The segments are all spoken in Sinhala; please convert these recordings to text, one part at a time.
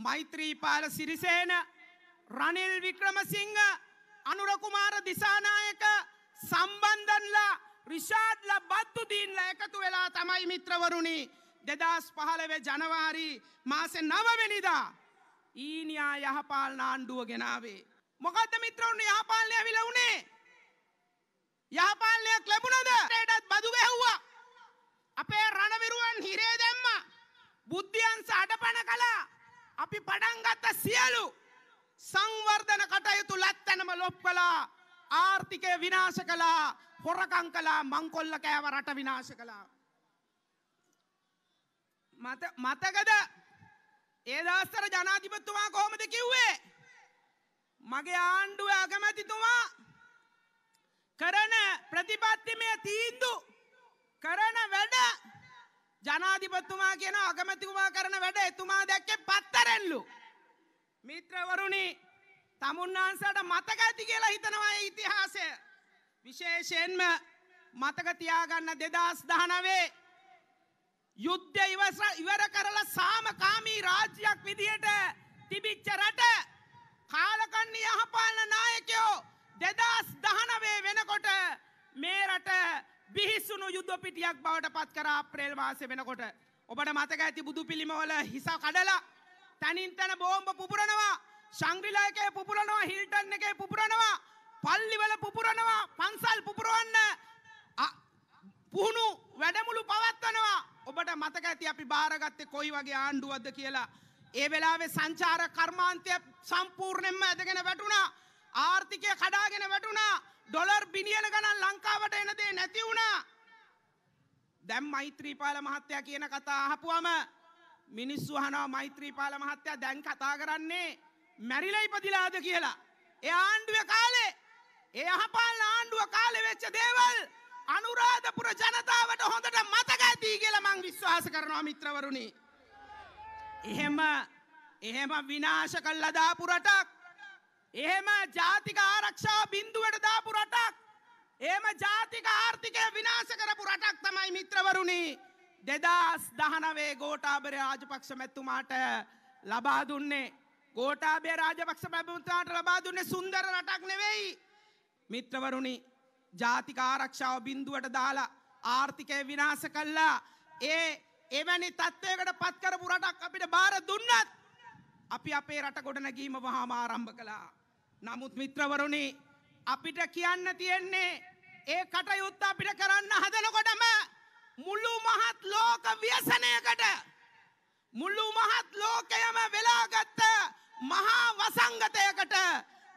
මෛත්‍රීපාල සිරිසේන රනිල් වික්‍රමසිංහ අනුරකුමාර දිසානායක සම්බන්ධන්ලා රිෂාඩ්ල බත්තු දීන්ලා එකතු වෙලා තමයි මිත්‍රවරුණි දෙදස් පහළවේ ජනවාරි මාස නවවෙනිදා ඊනියා යහපාලන ආණ්ඩුව ගෙනාවේ. මොකක්ද මිත්‍රවරුණි යහපාලනය ඇවිලා උනේ? යහපාලනයක් ලැබුණද? ඒකටත් බදු ගැහුවා. අපේ රණවිරුවන් හිරේ දැම්මා. බුද්ධියන්ස අඩපණ කළා. අපි පඩන්ගත්ත සියලු සංවර්ධන කටයුතු ලැත්තැනම ලොප් කලා ආර්ථිකය විනාශ කලා හොරකං කලා මංකොල්ල කෑව රට විනාශ කලා. මතකද ඒදස්තර ජනාධිපත්තුමා කොහොමද කිව්වේ. මගේ ආණ්ඩුව අගමැතිතුමා කරන ප්‍රතිපත්තිමය තීන්දු කරන වැඩ ජනාධිපත්තුමා කියන අගමැතිතුමා කරන වැඩ එතුමා දැක්කේ පත්තරෙල්ලු. මිත්‍රවරුනි තමුන්නාන්සට මතක ඇති කියලා හිතනවා ඉතිහාසය. විශේෂයෙන්ම මතක තියාගන්න දෙදස් දහනවේ යුද්ධ ඉවර කරලා සාමකාමී රාජ්‍යයක් විදිහට ශක්තියක් බවට පත් කර අප්‍රේල් මාසෙ වෙනකොට ඔබට මතක ඇති බුදු පිළිමවල හිස කඩලා තනින් තන බෝම්බ පුපුරනවා ශංග්‍රිලා එකේ පුපුරනවා හිල්ටන් එකේ පුපුරනවා පල්ලිවල පුපුරනවා පන්සල් පුපුරවන්න පුහුණු වැඩමුළු පවත්වනවා ඔබට මතක ඇති අපි බාරගත්තේ කොයි වගේ ආණ්ඩුවක්ද කියලා ඒ වෙලාවේ සංචාර කර්මාන්තය සම්පූර්ණයෙන්ම ඇදගෙන වැටුණා ආර්ථිකය කඩාගෙන වැටුණා ඩොලර් බිලියන ගණන් ලංකාවට එන දේ නැති වුණා දැම් මෛත්‍රීපාල මහත්තයා කියන කතා අහපුවම මිනිස්සු අහනවා මෛත්‍රීපාල මහත්තයා දැන් කතා කරන්නේ මැරිලා ඉපදිලාද කියලා. ඒ ආණ්ඩුවේ කාලේ ඒ අහපාල ආණ්ඩුව කාලේ වෙච්ච දේවල් අනුරාධපුර ජනතාවට හොඳට මතක ඇති කියලා මං විශ්වාස කරනවා මිත්‍රවරුනි. එහෙම එහෙම විනාශ කළා දාපු රටක් එහෙම ජාතික ආරක්ෂා බිඳුවට දාපු රටක් එහෙම ජාතික ආර්ථිකය විනාශ අවසරයි මිත්‍රවරුණි දෙදස් දහනවේ ගෝටාබර රාජපක්ෂ මැත්තුමාට ලබා දුන්නේ. ගෝටාබේ රාජපක්ෂ පැබමුතාට ලබා දුන්නේ සුන්දර රටක් නෙවෙයි. මිත්‍රවරුණි ජාතික ආරක්ෂාව බින්දුවට දාලා ආර්ථිකය විනාස කල්ලා ඒ එවැනි තත්ත්වයකට පත්කරපු රටක් අපිට බාර දුන්නත් අපි අපේ රට ගොඩනැගීම වහාම ආරම්භ කළා. නමුත් මිත්‍රවරුණි අපිට කියන්න තියෙන්නේ ඒ කටයුත්ත අපිට කරන්න හදනකොටම මුළු මහත් ලෝක ව්‍යසනයකට මුළු මහත් ලෝකයම වෙලාගත්ත මහා වසංගතයකට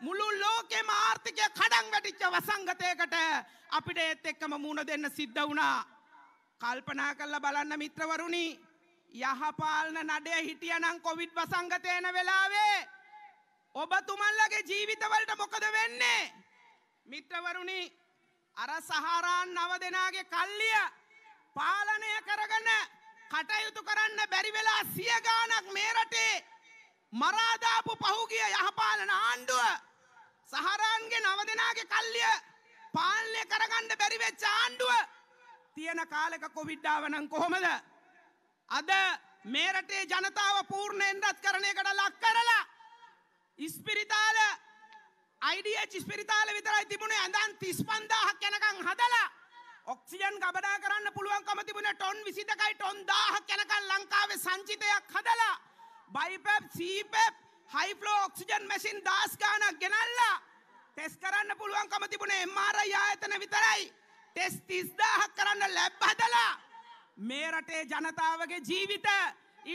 මුළු ලෝකෙම ආර්ථිකය කඩන් වැටිච්ච වසංගතයකට අපිට ඒත් එක්කම මුණ දෙන්න සිද්ධ වුණා. කල්පනා කල්ල බලන්න මිත්‍රවරුණි යහපාලන නඩය හිටියනම් කොවිඩ් වසංගතයන වෙලාවේ ඔබතුමල්ලගේ ජීවිතවලට මොකද වෙන්නේ. මිත්‍රවරුණි අර සහරාන් නව දෙනාගේ කල්ලිය පාලනය කරගන කටයුතු කරන්න බැරිවෙලා සියගානක් මේ රටේ මරාදාපු පහුගිය යහපාලන ආණ්ඩුව සහරන්ගේ නවදනාගේ කල්ලිය පාලනය කරගන්න බැරිවෙච්ච ආණ්ඩුව තියෙන කාලෙක කොවිඩ්ඩාවනං කොහොමද අද මේ රටේ ජනතාව පූර්ණ එන්දත් කරණයකට ලක් කරලා ඉස්පිරිතාල අයිඩිය චිස්පිරිතාල විතරයි තිබුණේ ඇඳන් තිස් පන්දාහක් යනකං හදලා ඔක්සිජන් ගබඩා කරන්න පුළුවන්කම තිබුණ ටොන් විසිදකයි ටොන් දාහක් යනකල් ලංකාවේ සංචිතයක් හදලා බයිපැප් සීපැප් හයිෆ්ලෝ ඔක්සිජන් මැසින් දාස් ගානක් ගෙනල්ලා ටෙස් කරන්න පුළුවන්කම තිබුණේ MRI ආයතන විතරයි ටෙස් 30000ක් කරන්න ලැබ් හදලා මේ රටේ ජනතාවගේ ජීවිත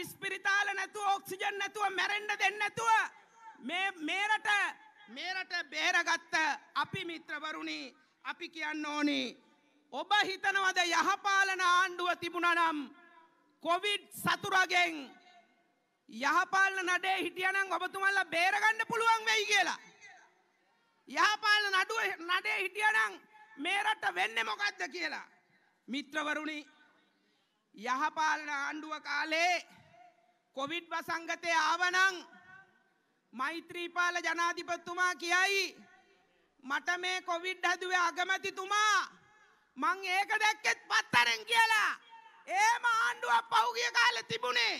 ඉස්පිරිතාල නැතුව ඔක්සිජන් නැතුව මැරෙන්න දෙන්න නැතුව මේ මේ රට මේ රට බේරගත්ත අපි මිත්‍රවරුනි අපි කියන්න ඕනේ ඔබ හිතනවද යහපාලන ආණ්ඩුව තිබුණනම් කොවිඩ් සතුරගෙන් යහපාලන නඩේ හිටියනම් ඔබතුමන්ලා බේරගන්න පුළුවන් වෙයි කියලා. යහපාලන නඩුව නඩේ හිටියනම් මේ රට වෙන්නේ මොකද්ද කියලා. මිත්‍රවරුනි යහපාලන ආණ්ඩුව කාලේ කොවිඩ් වසංගතය ආවනම් මෛත්‍රීපාල ජනාධිපතිතුමා කියයි මට මේ කොවිඩ් හැදුවේ අගමැතිතුමා මං ඒක දැක්කෙත් පත්තරෙන් කියලා. ඒම ආණ්ඩුවක් පහුගිය කාලෙ තිබුණේ.